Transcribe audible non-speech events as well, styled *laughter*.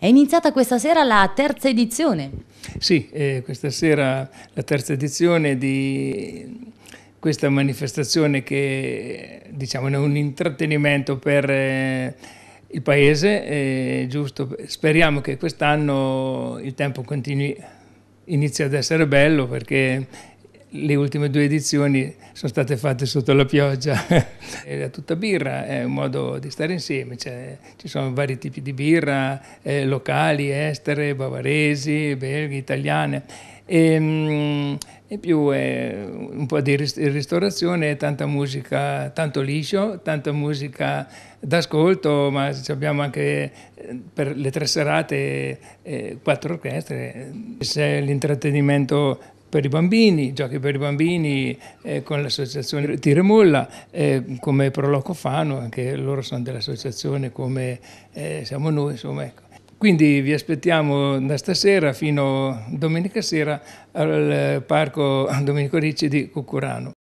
È iniziata questa sera la terza edizione. Sì, eh, questa sera la terza edizione di questa manifestazione che diciamo è un intrattenimento per eh, il paese, eh, giusto? Speriamo che quest'anno il tempo continui, inizi ad essere bello perché le ultime due edizioni sono state fatte sotto la pioggia. *laughs* è tutta birra è un modo di stare insieme, cioè, ci sono vari tipi di birra, eh, locali, estere, bavaresi, belghi, italiane. E, ehm, e più eh, un po' di ristorazione, tanta musica, tanto liscio, tanta musica d'ascolto, ma abbiamo anche eh, per le tre serate eh, quattro orchestre. C'è l'intrattenimento per i bambini, giochi per i bambini eh, con l'associazione Tiremulla, eh, come Proloco Fano, anche loro sono dell'associazione come eh, siamo noi, insomma ecco. Quindi vi aspettiamo da stasera fino domenica sera al Parco Domenico Ricci di Cucurano.